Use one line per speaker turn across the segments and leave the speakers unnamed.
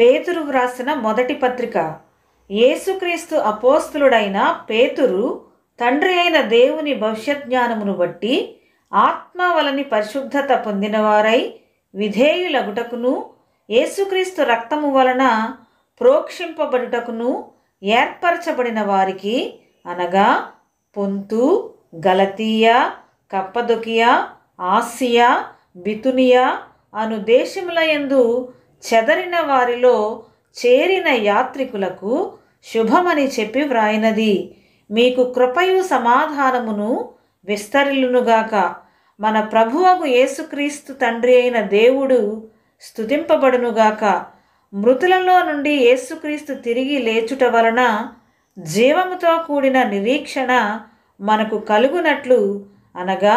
పేతురు వ్రాసిన మొదటి పత్రిక యేసుక్రీస్తు అపోస్తులుడైన పేతురు తండ్రి అయిన దేవుని భవిష్యత్ జ్ఞానమును బట్టి ఆత్మ వలని పరిశుద్ధత పొందినవారై విధేయులగుటకును యేసుక్రీస్తు రక్తము వలన ప్రోక్షింపబడుటకును ఏర్పరచబడిన వారికి అనగా పొంతు గలతీయ కప్పదొకియా ఆసియా బితునియా అను దేశములయందు చెదరిన వారిలో చేరిన యాత్రికులకు శుభమని చెప్పి వ్రాయినది మీకు కృపయు సమాధానమును విస్తరిలునుగాక మన ప్రభువకు యేసుక్రీస్తు తండ్రి అయిన దేవుడు స్థుతింపబడునుగాక మృతులలో నుండి యేసుక్రీస్తు తిరిగి లేచుట వలన జీవముతో కూడిన నిరీక్షణ మనకు కలుగునట్లు అనగా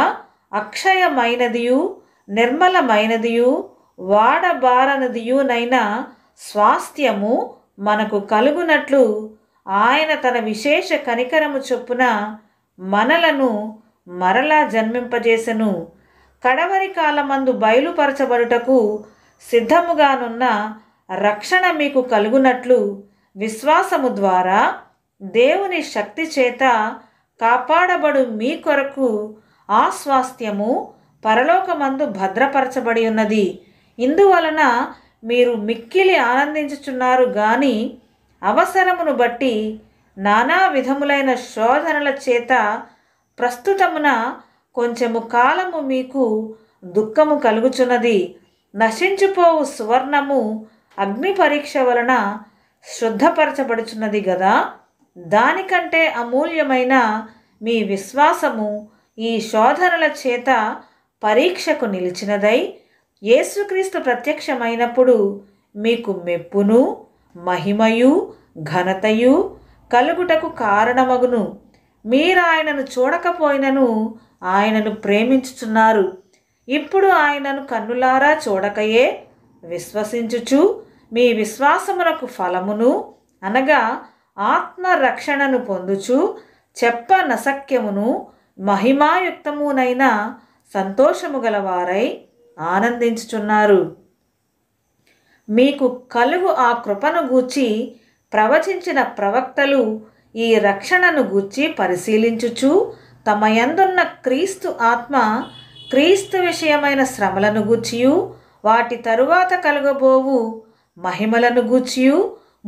అక్షయమైనదియు నిర్మలమైనదియు వాడబారనిదియునైనా స్వాస్థ్యము మనకు కలుగునట్లు ఆయన తన విశేష కనికరము చొప్పున మనలను మరలా జన్మింపజేసెను కడవరి కాలమందు బయలుపరచబడుటకు సిద్ధముగానున్న రక్షణ మీకు కలుగునట్లు విశ్వాసము ద్వారా దేవుని శక్తి చేత కాపాడబడు మీ కొరకు ఆ స్వాస్థ్యము పరలోకమందు భద్రపరచబడి ఉన్నది ఇందువలన మీరు మిక్కిలి ఆనందించుచున్నారు గాని అవసరమును బట్టి నానా విధములైన శోధనల చేత ప్రస్తుతమున కొంచెము కాలము మీకు దుఃఖము కలుగుచున్నది నశించిపోవు సువర్ణము అగ్ని పరీక్ష వలన శుద్ధపరచబడుచున్నది కదా దానికంటే అమూల్యమైన మీ విశ్వాసము ఈ శోధనల చేత పరీక్షకు నిలిచినదై యేసుక్రీస్తు ప్రత్యక్షమైనప్పుడు మీకు మెప్పును మహిమయు ఘనతయు కలుగుటకు కారణమగును మీరు ఆయనను చూడకపోయినను ఆయనను ప్రేమించుచున్నారు ఇప్పుడు ఆయనను కన్నులారా చూడకయే విశ్వసించుచు మీ విశ్వాసమునకు ఫలమును అనగా ఆత్మరక్షణను పొందుచు చెప్ప నసక్యమును మహిమాయుక్తమునైన సంతోషము గలవారై ఆనందించుచున్నారు మీకు కలుగు ఆ కృపను గూర్చి ప్రవచించిన ప్రవక్తలు ఈ రక్షణను గూర్చి పరిశీలించుచు తమ యందున్న క్రీస్తు ఆత్మ క్రీస్తు విషయమైన శ్రమలను గూర్చియు వాటి తరువాత కలుగబోవు మహిమలను గూర్చియు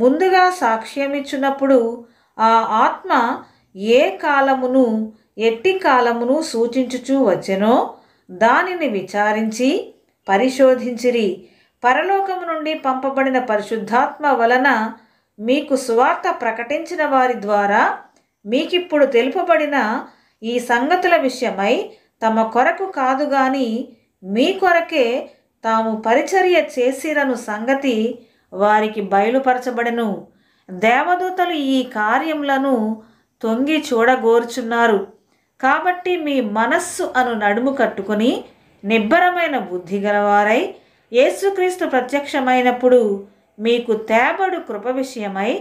ముందుగా సాక్ష్యమిచ్చినప్పుడు ఆ ఆత్మ ఏ కాలమును ఎట్టి కాలమును సూచించుచూ వచ్చెనో దానిని విచారించి పరిశోధించిరి పరలోకము నుండి పంపబడిన పరిశుద్ధాత్మ వలన మీకు సువార్త ప్రకటించిన వారి ద్వారా మీకిప్పుడు తెలుపబడిన ఈ సంగతుల విషయమై తమ కొరకు కాదు గాని మీ కొరకే తాము పరిచర్య చేసిరను సంగతి వారికి బయలుపరచబడెను దేవదూతలు ఈ కార్యములను తొంగి చూడగోర్చున్నారు కాబట్టి మీ మనస్సు అను నడుము కట్టుకొని నిబ్బరమైన బుద్ధి గలవారై యేసుక్రీస్తు ప్రత్యక్షమైనప్పుడు మీకు తేబడు కృప విషయమై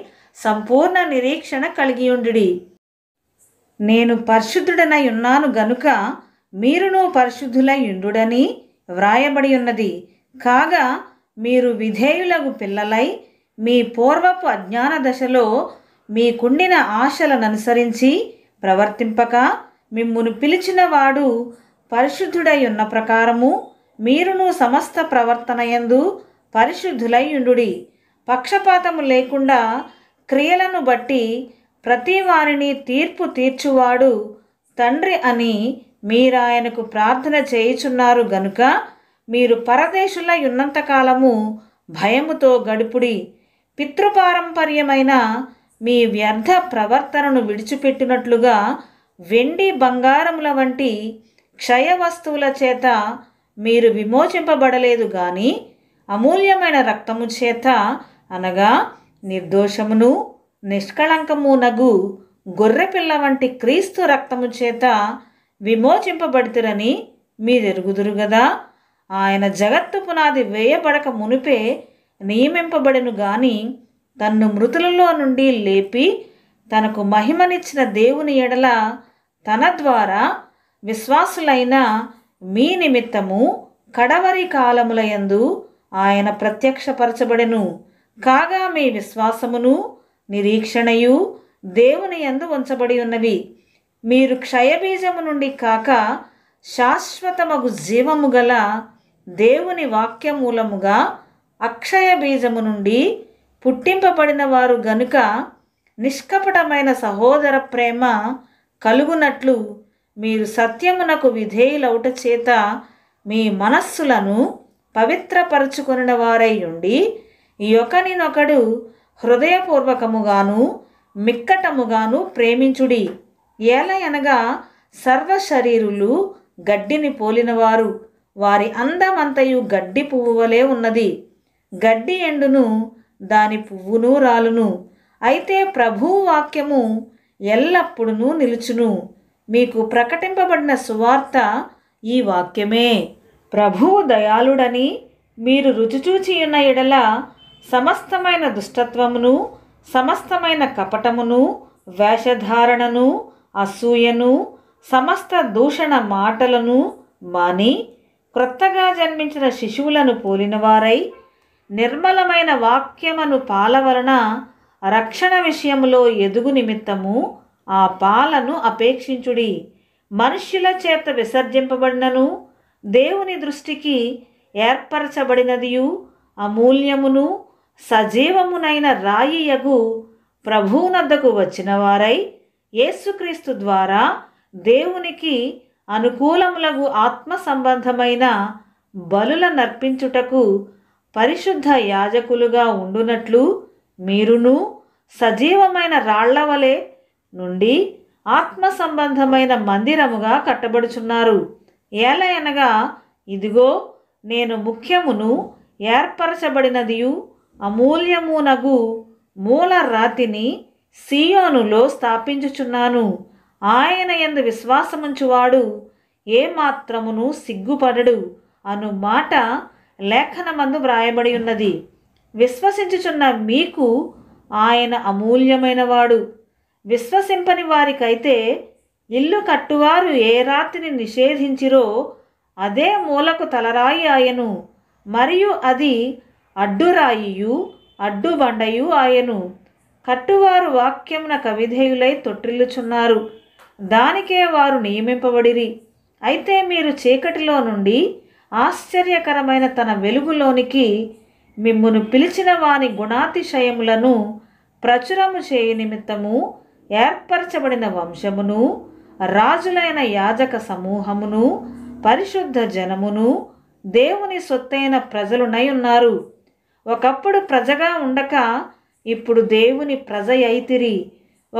సంపూర్ణ నిరీక్షణ కలిగి ఉండు నేను పరిశుద్ధుడనై ఉన్నాను గనుక మీరును పరిశుద్ధులై ఉండుడని వ్రాయబడి ఉన్నది కాగా మీరు విధేయులకు పిల్లలై మీ పూర్వపు అజ్ఞాన దశలో మీకుండిన ఆశలను అనుసరించి ప్రవర్తింపక మిమ్మును పిలిచిన వాడు పరిశుద్ధుడై ఉన్న ప్రకారము మీరును సమస్త ప్రవర్తనయందు పరిశుద్ధులైయుండుడి పక్షపాతము లేకుండా క్రియలను బట్టి ప్రతి వారిని తీర్పు తీర్చువాడు తండ్రి అని మీరాయనకు ప్రార్థన చేయుచున్నారు గనుక మీరు పరదేశులై ఉన్నంతకాలము భయముతో గడుపుడి పితృపారంపర్యమైన మీ వ్యర్థ ప్రవర్తనను విడిచిపెట్టినట్లుగా వెండి బంగారముల వంటి క్షయ వస్తువుల చేత మీరు విమోచింపబడలేదు కానీ అమూల్యమైన రక్తము చేత అనగా నిర్దోషమును నిష్కళంకమునగు గొర్రెపిల్ల వంటి క్రీస్తు రక్తము చేత విమోచింపబడుతురని మీరెరుగుదురు గదా ఆయన జగత్తు పునాది వేయబడక మునిపే నియమింపబడెను గాని తన్ను మృతులలో నుండి లేపి తనకు మహిమనిచ్చిన దేవుని ఎడల తన ద్వారా విశ్వాసులైన మీ నిమిత్తము కడవరి కాలములయందు ఆయన ప్రత్యక్షపరచబడెను కాగా మీ విశ్వాసమును నిరీక్షణయు దేవుని ఎందు ఉంచబడి ఉన్నవి మీరు క్షయబీజము నుండి కాక శాశ్వతమగు జీవము గల దేవుని వాక్యమూలముగా అక్షయ బీజము నుండి పుట్టింపబడిన వారు గనుక నిష్కపటమైన సహోదర ప్రేమ కలుగునట్లు మీరు సత్యమునకు విధేయులవుట చేత మీ మనస్సులను పవిత్రపరచుకున్న వారై ఉండి ఒకనినొకడు హృదయపూర్వకముగాను మిక్కటముగాను ప్రేమించుడి ఏలయనగా శరీరులు గడ్డిని పోలినవారు వారి అందమంతయు గడ్డి పువ్వు వలె ఉన్నది గడ్డి ఎండును దాని పువ్వును రాలును అయితే వాక్యము ఎల్లప్పుడూ నిలుచును మీకు ప్రకటింపబడిన సువార్త ఈ వాక్యమే ప్రభువు దయాళుడని మీరు రుచిచూచి ఉన్న ఎడల సమస్తమైన దుష్టత్వమును సమస్తమైన కపటమును వేషధారణను అసూయను సమస్త దూషణ మాటలను మాని క్రొత్తగా జన్మించిన శిశువులను పోలినవారై నిర్మలమైన వాక్యమను పాలవలన రక్షణ విషయంలో ఎదుగు నిమిత్తము ఆ పాలను అపేక్షించుడి మనుష్యుల చేత విసర్జింపబడినను దేవుని దృష్టికి ఏర్పరచబడినదియు అమూల్యమును సజీవమునైన రాయియగు ప్రభువునద్దకు వచ్చిన వారై యేసుక్రీస్తు ద్వారా దేవునికి అనుకూలములగు ఆత్మ సంబంధమైన బలుల నర్పించుటకు పరిశుద్ధ యాజకులుగా ఉండునట్లు మీరును సజీవమైన రాళ్లవలే నుండి ఆత్మ సంబంధమైన మందిరముగా కట్టబడుచున్నారు ఏలయనగా ఇదిగో నేను ముఖ్యమును ఏర్పరచబడినదియు అమూల్యమునగు మూల రాతిని సియోనులో స్థాపించుచున్నాను ఆయన ఎందు విశ్వాసముంచువాడు ఏమాత్రమును సిగ్గుపడడు అను మాట లేఖనమందు వ్రాయబడి ఉన్నది విశ్వసించుచున్న మీకు ఆయన అమూల్యమైనవాడు విశ్వసింపని వారికైతే ఇల్లు కట్టువారు ఏ రాత్రిని నిషేధించిరో అదే మూలకు తలరాయి ఆయను మరియు అది అడ్డురాయియు అడ్డుబండయు ఆయను కట్టువారు వాక్యమున కవిధేయులై తొట్టిల్లుచున్నారు దానికే వారు నియమింపబడిరి అయితే మీరు చీకటిలో నుండి ఆశ్చర్యకరమైన తన వెలుగులోనికి మిమ్మును పిలిచిన వాని గుణాతిశయములను ప్రచురము చేయు నిమిత్తము ఏర్పరచబడిన వంశమును రాజులైన యాజక సమూహమును పరిశుద్ధ జనమును దేవుని సొత్తైన ప్రజలునై ఉన్నారు ఒకప్పుడు ప్రజగా ఉండక ఇప్పుడు దేవుని ప్రజ అయితిరి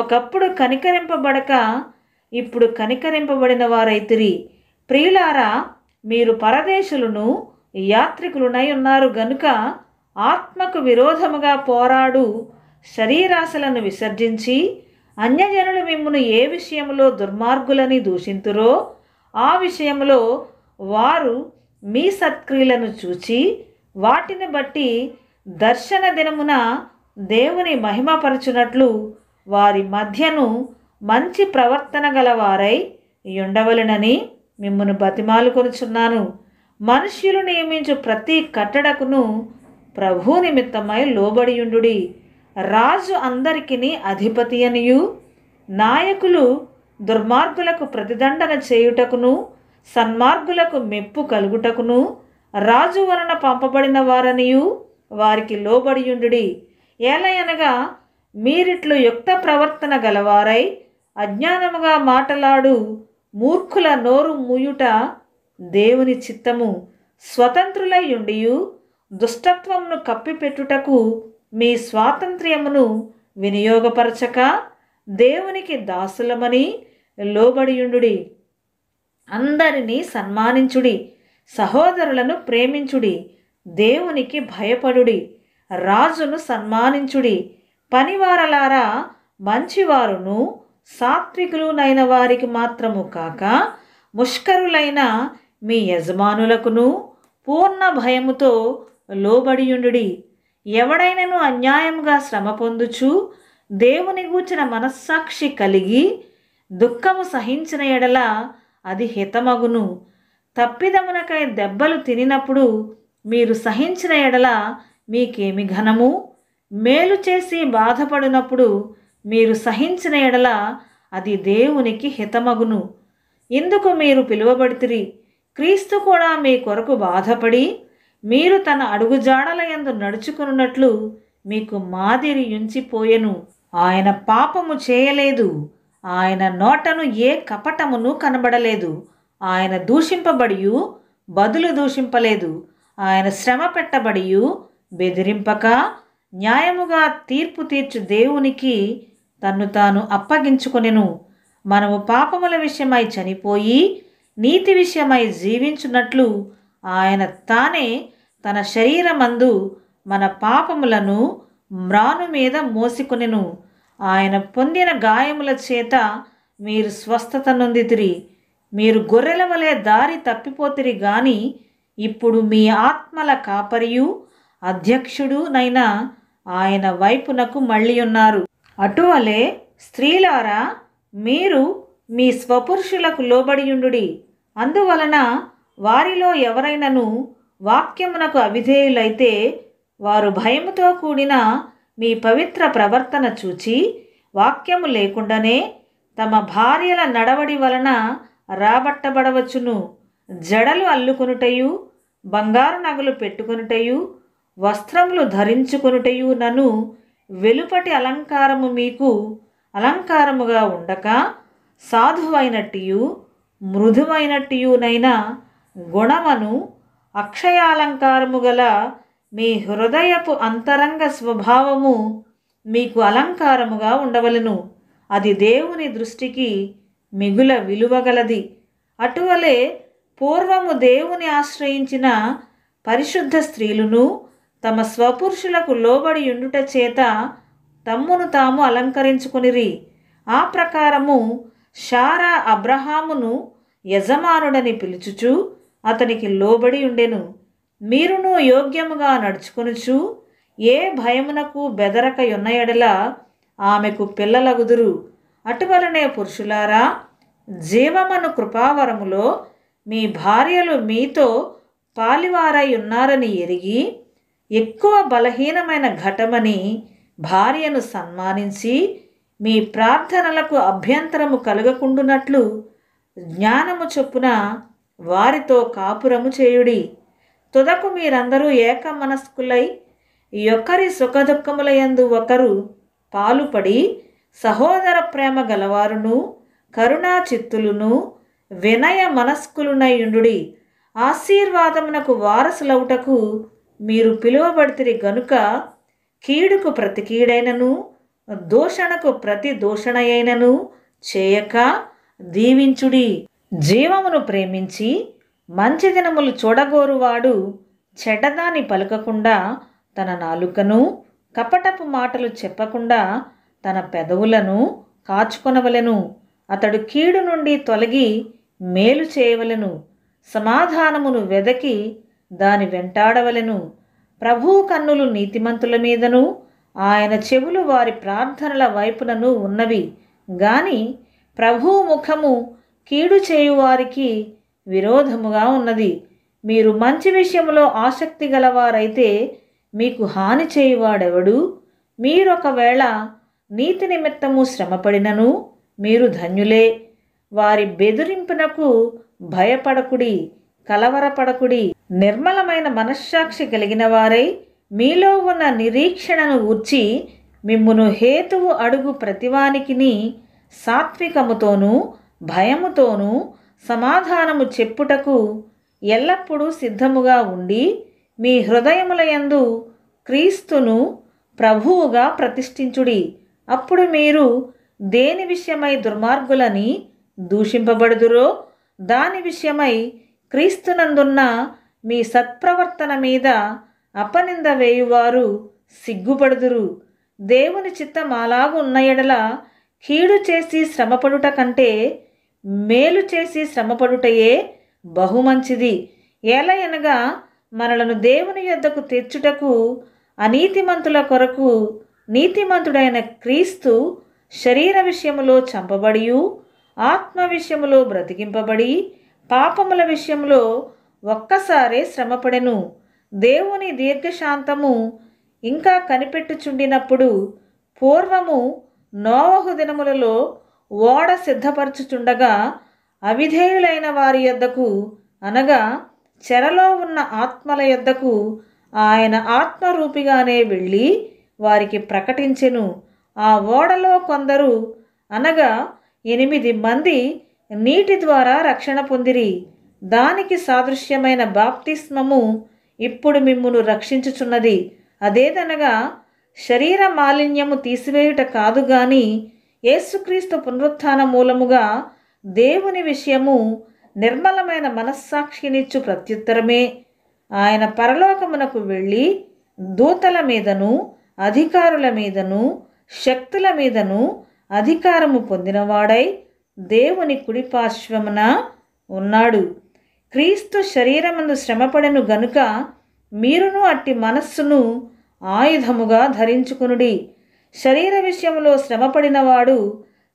ఒకప్పుడు కనికరింపబడక ఇప్పుడు కనికరింపబడిన వారైతిరి ప్రియులారా మీరు పరదేశులను యాత్రికులునై ఉన్నారు గనుక ఆత్మకు విరోధముగా పోరాడు శరీరాశలను విసర్జించి అన్యజనులు మిమ్మును ఏ విషయంలో దుర్మార్గులని దూషింతురో ఆ విషయంలో వారు మీ సత్క్రియలను చూచి వాటిని బట్టి దర్శన దినమున దేవుని మహిమపరచునట్లు వారి మధ్యను మంచి ప్రవర్తన గలవారై ఉండవలనని మిమ్మను బతిమాలు కొనుచున్నాను మనుష్యులు నియమించు ప్రతి కట్టడకును ప్రభు నిమిత్తమై లోబడియుండుడి రాజు అందరికిని అధిపతి అనియు నాయకులు దుర్మార్గులకు ప్రతిదండన చేయుటకును సన్మార్గులకు మెప్పు కలుగుటకును రాజు వలన పంపబడిన వారనియు వారికి లోబడియుండుడి ఏలయనగా మీరిట్లు యుక్త ప్రవర్తన గలవారై అజ్ఞానముగా మాటలాడు మూర్ఖుల నోరు మూయుట దేవుని చిత్తము స్వతంత్రులై ఉండియు దుష్టత్వమును కప్పిపెట్టుటకు మీ స్వాతంత్ర్యమును వినియోగపరచక దేవునికి దాసులమని లోబడియుండుడి అందరినీ సన్మానించుడి సహోదరులను ప్రేమించుడి దేవునికి భయపడుడి రాజును సన్మానించుడి పనివారలారా మంచివారును సాత్వికులునైన వారికి మాత్రము కాక ముష్కరులైన మీ యజమానులకును పూర్ణ భయముతో లోబడియుండుడి ఎవడైనను అన్యాయంగా శ్రమ పొందుచు దేవుని గూర్చిన మనస్సాక్షి కలిగి దుఃఖము సహించిన ఎడల అది హితమగును తప్పిదమునకై దెబ్బలు తినినప్పుడు మీరు సహించిన ఎడల మీకేమి ఘనము మేలు చేసి బాధపడినప్పుడు మీరు సహించిన ఎడల అది దేవునికి హితమగును ఇందుకు మీరు పిలువబడితిరి క్రీస్తు కూడా మీ కొరకు బాధపడి మీరు తన అడుగుజాడల ఎందు నడుచుకున్నట్లు మీకు మాదిరి ఉంచిపోయెను ఆయన పాపము చేయలేదు ఆయన నోటను ఏ కపటమును కనబడలేదు ఆయన దూషింపబడియు బదులు దూషింపలేదు ఆయన శ్రమ పెట్టబడియు బెదిరింపక న్యాయముగా తీర్పు తీర్చు దేవునికి తన్ను తాను అప్పగించుకొనెను మనము పాపముల విషయమై చనిపోయి నీతి విషయమై జీవించున్నట్లు ఆయన తానే తన శరీరమందు మన పాపములను మ్రాను మీద మోసికొనెను ఆయన పొందిన గాయముల చేత మీరు స్వస్థత నొందితిరి మీరు గొర్రెల వలె దారి తప్పిపోతిరి గాని ఇప్పుడు మీ ఆత్మల కాపరియు అధ్యక్షుడు నైనా ఆయన వైపునకు మళ్ళీ ఉన్నారు అటువలే స్త్రీలారా మీరు మీ స్వపురుషులకు లోబడియుండు అందువలన వారిలో ఎవరైనను వాక్యమునకు అవిధేయులైతే వారు భయముతో కూడిన మీ పవిత్ర ప్రవర్తన చూచి వాక్యము లేకుండానే తమ భార్యల నడవడి వలన రాబట్టబడవచ్చును జడలు అల్లుకొనుటయు బంగారు నగలు పెట్టుకునుటయు వస్త్రములు ధరించుకొనుటయు నను వెలుపటి అలంకారము మీకు అలంకారముగా ఉండక సాధువైనట్టు మృదువైనట్టియునైన గుణమును అక్షయాలంకారము గల మీ హృదయపు అంతరంగ స్వభావము మీకు అలంకారముగా ఉండవలను అది దేవుని దృష్టికి మిగుల విలువగలది అటువలే పూర్వము దేవుని ఆశ్రయించిన పరిశుద్ధ స్త్రీలను తమ స్వపురుషులకు లోబడి ఉండుట చేత తమ్మును తాము అలంకరించుకునిరి ఆ ప్రకారము షారా అబ్రహామును యజమానుడని పిలుచుచు అతనికి లోబడి ఉండెను మీరును యోగ్యముగా నడుచుకొనుచు ఏ భయమునకు బెదరక ఉన్నయడల ఆమెకు పిల్లలగుదురు అటువలనే పురుషులారా జీవమను కృపావరములో మీ భార్యలు మీతో పాలివారై ఉన్నారని ఎరిగి ఎక్కువ బలహీనమైన ఘటమని భార్యను సన్మానించి మీ ప్రార్థనలకు అభ్యంతరము కలగకుండునట్లు జ్ఞానము చొప్పున వారితో కాపురము చేయుడి తుదకు మీరందరూ ఏక మనస్కులై ఒకరి సుఖదుఖములయందు ఒకరు పాలుపడి సహోదర ప్రేమ గలవారును కరుణా చిత్తులును వినయ మనస్కులునయుండు ఆశీర్వాదమునకు వారసులవుటకు మీరు పిలువబడితే గనుక కీడుకు ప్రతికీడైనను దూషణకు ప్రతి దూషణయైనను చేయక దీవించుడి జీవమును ప్రేమించి మంచి దినములు చూడగోరువాడు చెడ్డదాన్ని పలకకుండా తన నాలుకను కపటపు మాటలు చెప్పకుండా తన పెదవులను కాచుకొనవలెను అతడు కీడు నుండి తొలగి మేలు చేయవలెను సమాధానమును వెదకి దాని వెంటాడవలెను ప్రభు కన్నులు నీతిమంతుల మీదను ఆయన చెవులు వారి ప్రార్థనల వైపునను ఉన్నవి గాని ప్రభువు ముఖము కీడు చేయువారికి విరోధముగా ఉన్నది మీరు మంచి విషయంలో ఆసక్తి గలవారైతే మీకు హాని చేయువాడెవడు మీరొకవేళ నీతి నిమిత్తము శ్రమపడినను మీరు ధన్యులే వారి బెదిరింపునకు భయపడకుడి కలవరపడకుడి నిర్మలమైన మనశ్శాక్షి కలిగిన వారై మీలో ఉన్న నిరీక్షణను ఊర్చి మిమ్మును హేతువు అడుగు ప్రతివానికిని సాత్వికముతోనూ భయముతోనూ సమాధానము చెప్పుటకు ఎల్లప్పుడూ సిద్ధముగా ఉండి మీ హృదయములయందు క్రీస్తును ప్రభువుగా ప్రతిష్ఠించుడి అప్పుడు మీరు దేని విషయమై దుర్మార్గులని దూషింపబడుదురో దాని విషయమై క్రీస్తునందున్న మీ సత్ప్రవర్తన మీద అపనింద వేయువారు సిగ్గుపడుదురు దేవుని చిత్తం అలాగున్న ఎడల కీడు చేసి శ్రమపడుట కంటే మేలు చేసి శ్రమపడుటయే బహుమంచిది ఏలయనగా మనలను దేవుని యొద్దకు తెచ్చుటకు అనీతిమంతుల కొరకు నీతిమంతుడైన క్రీస్తు శరీర విషయములో చంపబడియు ఆత్మ విషయములో బ్రతికింపబడి పాపముల విషయంలో ఒక్కసారే శ్రమపడెను దేవుని దీర్ఘశాంతము ఇంకా కనిపెట్టుచుండినప్పుడు పూర్వము నోవహు దినములలో ఓడ సిద్ధపరచుచుండగా అవిధేయులైన వారి యొద్దకు అనగా చెరలో ఉన్న ఆత్మల యొద్దకు ఆయన ఆత్మరూపిగానే వెళ్ళి వారికి ప్రకటించెను ఆ ఓడలో కొందరు అనగా ఎనిమిది మంది నీటి ద్వారా రక్షణ పొందిరి దానికి సాదృశ్యమైన బాప్తిస్మము ఇప్పుడు మిమ్మును రక్షించుచున్నది అదేదనగా శరీర మాలిన్యము తీసివేయుట కాదు గాని యేసుక్రీస్తు పునరుత్థాన మూలముగా దేవుని విషయము నిర్మలమైన మనస్సాక్షినిచ్చు ప్రత్యుత్తరమే ఆయన పరలోకమునకు వెళ్ళి దూతల మీదను అధికారుల మీదను శక్తుల మీదను అధికారము పొందినవాడై దేవుని కుడిపార్శ్వమున ఉన్నాడు క్రీస్తు శరీరమందు శ్రమపడను గనుక మీరును అట్టి మనస్సును ఆయుధముగా ధరించుకునుడి శరీర విషయంలో శ్రమపడినవాడు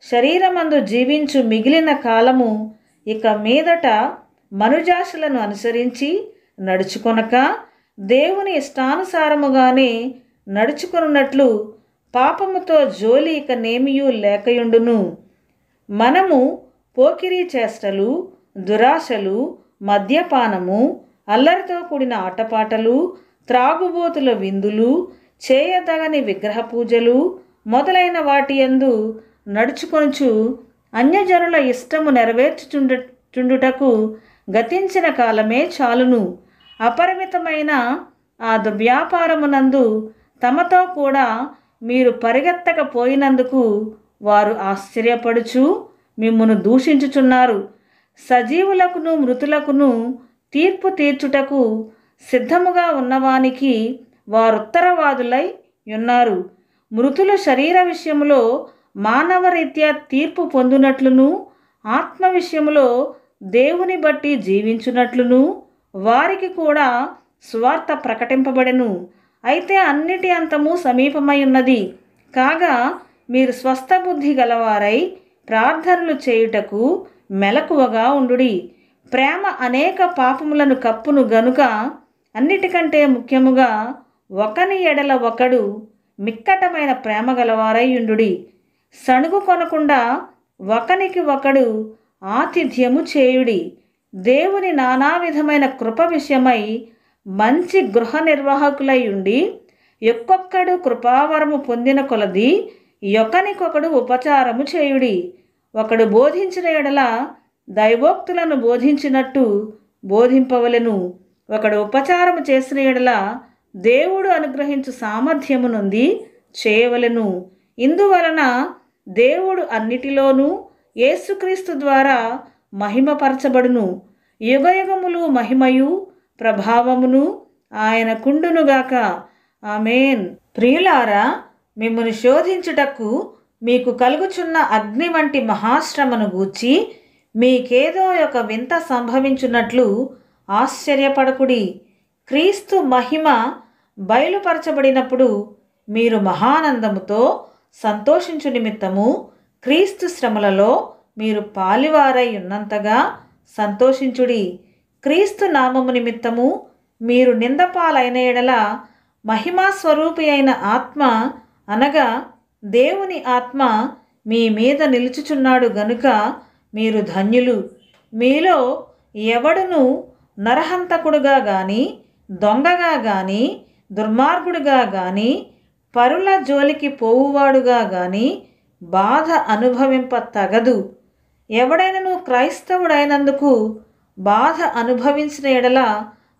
శరీరమందు జీవించు మిగిలిన కాలము ఇక మీదట మనుజాశులను అనుసరించి నడుచుకొనక దేవుని ఇష్టానుసారముగానే నడుచుకున్నట్లు పాపముతో జోలి ఇక నేమియు లేకయుండును మనము పోకిరీ చేష్టలు దురాశలు మద్యపానము అల్లరితో కూడిన ఆటపాటలు త్రాగుబోతుల విందులు చేయదగని విగ్రహ పూజలు మొదలైన వాటి ఎందు నడుచుకొనుచు అన్యజనుల ఇష్టము నెరవేర్చుచుండుటకు చుండుటకు గతించిన కాలమే చాలును అపరిమితమైన ఆ దుర్వ్యాపారమునందు తమతో కూడా మీరు పరిగెత్తకపోయినందుకు వారు ఆశ్చర్యపడుచు మిమ్మను దూషించుచున్నారు సజీవులకును మృతులకును తీర్పు తీర్చుటకు సిద్ధముగా ఉన్నవానికి వారుత్తరవాదులై ఉన్నారు మృతుల శరీర విషయంలో మానవరీత్యా తీర్పు పొందునట్లును ఆత్మ విషయంలో దేవుని బట్టి జీవించునట్లును వారికి కూడా స్వార్థ ప్రకటింపబడెను అయితే అన్నిటి అంతము సమీపమై ఉన్నది కాగా మీరు స్వస్థబుద్ధి గలవారై ప్రార్థనలు చేయుటకు మెలకువగా ఉండుడి ప్రేమ అనేక పాపములను కప్పును గనుక అన్నిటికంటే ముఖ్యముగా ఒకని ఎడల ఒకడు మిక్కటమైన ప్రేమ గలవారై ఉండుడి సణుగు కొనకుండా ఒకనికి ఒకడు ఆతిథ్యము చేయుడి దేవుని నానా విధమైన కృప విషయమై మంచి గృహ నిర్వాహకులై ఉండి ఒక్కొక్కడు కృపావరము పొందిన కొలది ఒకనికొకడు ఉపచారము చేయుడి ఒకడు బోధించిన ఎడల దైవోక్తులను బోధించినట్టు బోధింపవలను ఒకడు ఉపచారము చేసిన ఎడల దేవుడు అనుగ్రహించు సామర్థ్యము నుండి చేయవలను ఇందువలన దేవుడు అన్నిటిలోనూ యేసుక్రీస్తు ద్వారా మహిమపరచబడును యుగయుగములు మహిమయు ప్రభావమును ఆయన కుండునుగాక ఆమెన్ ప్రియులారా మిమ్మల్ని శోధించుటకు మీకు కలుగుచున్న అగ్ని వంటి మహాశ్రమను గూర్చి మీకేదో ఒక వింత సంభవించున్నట్లు ఆశ్చర్యపడకుడి క్రీస్తు మహిమ బయలుపరచబడినప్పుడు మీరు మహానందముతో సంతోషించు నిమిత్తము క్రీస్తు శ్రమలలో మీరు పాలివారై ఉన్నంతగా సంతోషించుడి క్రీస్తు నామము నిమిత్తము మీరు నిందపాలైన ఎడల స్వరూపి అయిన ఆత్మ అనగా దేవుని ఆత్మ మీ మీద నిలుచుచున్నాడు గనుక మీరు ధన్యులు మీలో ఎవడును నరహంతకుడుగా గాని దొంగగా గాని దుర్మార్గుడుగా గాని పరుల జోలికి పోవువాడుగా గాని బాధ అనుభవింప తగదు ఎవడైనను క్రైస్తవుడైనందుకు బాధ అనుభవించిన ఎడల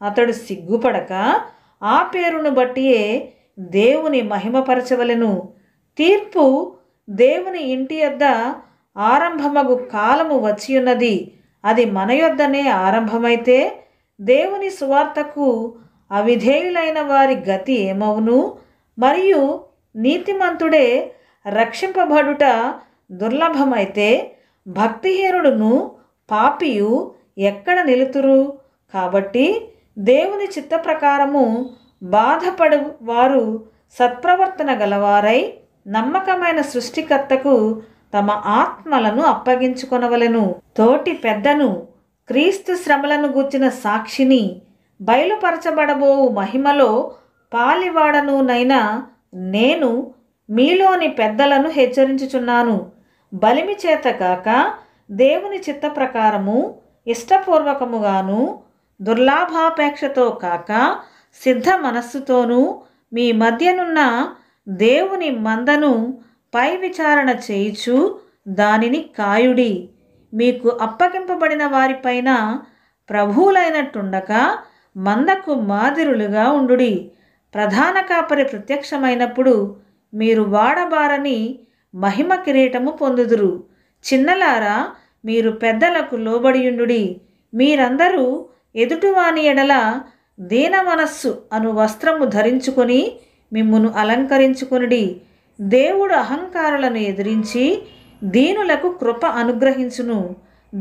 అతడు సిగ్గుపడక ఆ పేరును బట్టియే దేవుని మహిమపరచవలను తీర్పు దేవుని ఇంటి యొద్ద ఆరంభమగు కాలము వచ్చియున్నది అది మన యొద్దనే ఆరంభమైతే దేవుని సువార్తకు అవిధేయులైన వారి గతి ఏమవును మరియు నీతిమంతుడే రక్షింపబడుట దుర్లభమైతే భక్తిహీనుడును పాపియు ఎక్కడ నిలుతురు కాబట్టి దేవుని చిత్త ప్రకారము బాధపడు వారు సత్ప్రవర్తన గలవారై నమ్మకమైన సృష్టికర్తకు తమ ఆత్మలను అప్పగించుకొనవలను తోటి పెద్దను క్రీస్తు శ్రమలను గూర్చిన సాక్షిని బయలుపరచబడబో మహిమలో పాలివాడనునైనా నేను మీలోని పెద్దలను హెచ్చరించుచున్నాను బలిమి చేత కాక దేవుని చిత్త ప్రకారము ఇష్టపూర్వకముగాను దుర్లాభాపేక్షతో కాక సిద్ధ మనస్సుతోనూ మీ మధ్యనున్న దేవుని మందను పై విచారణ చేయిచు దానిని కాయుడి మీకు అప్పగింపబడిన వారిపైన ప్రభువులైనట్టుండక మందకు మాదిరులుగా ఉండుడి ప్రధాన కాపరి ప్రత్యక్షమైనప్పుడు మీరు వాడబారని మహిమ కిరీటము పొందుదురు చిన్నలారా మీరు పెద్దలకు లోబడియుండుడి మీరందరూ ఎదుటివాని ఎడల దీనమనస్సు అను వస్త్రము ధరించుకొని మిమ్మును అలంకరించుకునిడి దేవుడు అహంకారులను ఎదిరించి దీనులకు కృప అనుగ్రహించును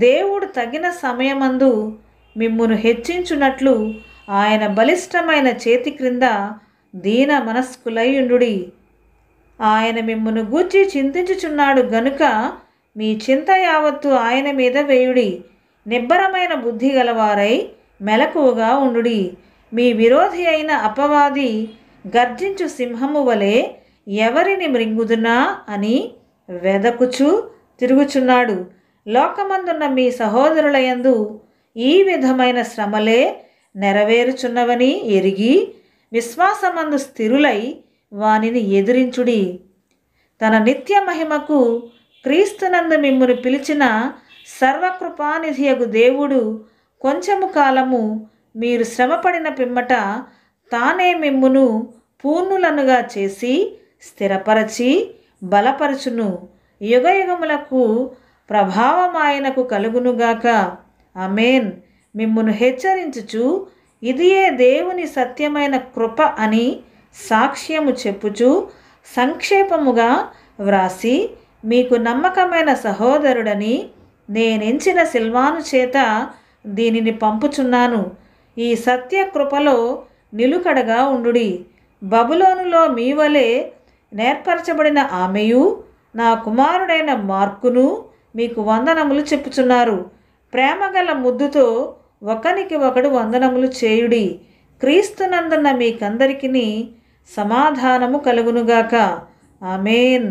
దేవుడు తగిన సమయమందు మిమ్మును హెచ్చించునట్లు ఆయన బలిష్టమైన చేతి క్రింద దీన మనస్కులయుండుడి ఆయన మిమ్మును గూర్చి చింతించుచున్నాడు గనుక మీ చింత యావత్తు ఆయన మీద వేయుడి నిబ్బరమైన బుద్ధి గలవారై మెలకువగా ఉండుడి మీ విరోధి అయిన అపవాది గర్జించు సింహము వలె ఎవరిని మృంగుదునా అని వెదకుచు తిరుగుచున్నాడు లోకమందున్న మీ సహోదరులయందు ఈ విధమైన శ్రమలే నెరవేరుచున్నవని ఎరిగి విశ్వాసమందు స్థిరులై వానిని ఎదిరించుడి తన నిత్య మహిమకు క్రీస్తునందు మిమ్మును పిలిచిన సర్వకృపానిధియగు దేవుడు కొంచెము కాలము మీరు శ్రమపడిన పిమ్మట తానే మిమ్మును పూర్ణులనుగా చేసి స్థిరపరచి బలపరచును యుగయుగములకు ప్రభావం ఆయనకు కలుగునుగాక అమేన్ మిమ్మును హెచ్చరించుచు ఇదియే దేవుని సత్యమైన కృప అని సాక్ష్యము చెప్పుచు సంక్షేపముగా వ్రాసి మీకు నమ్మకమైన సహోదరుడని నేనెంచిన సిల్వాను చేత దీనిని పంపుచున్నాను ఈ సత్య కృపలో నిలుకడగా ఉండుడి బబులోనులో మీ వలె నేర్పరచబడిన ఆమెయు నా కుమారుడైన మార్కును మీకు వందనములు చెప్పుచున్నారు ప్రేమగల ముద్దుతో ఒకనికి ఒకడు వందనములు చేయుడి క్రీస్తునందున్న మీకందరికీ సమాధానము కలుగునుగాక ఆమెన్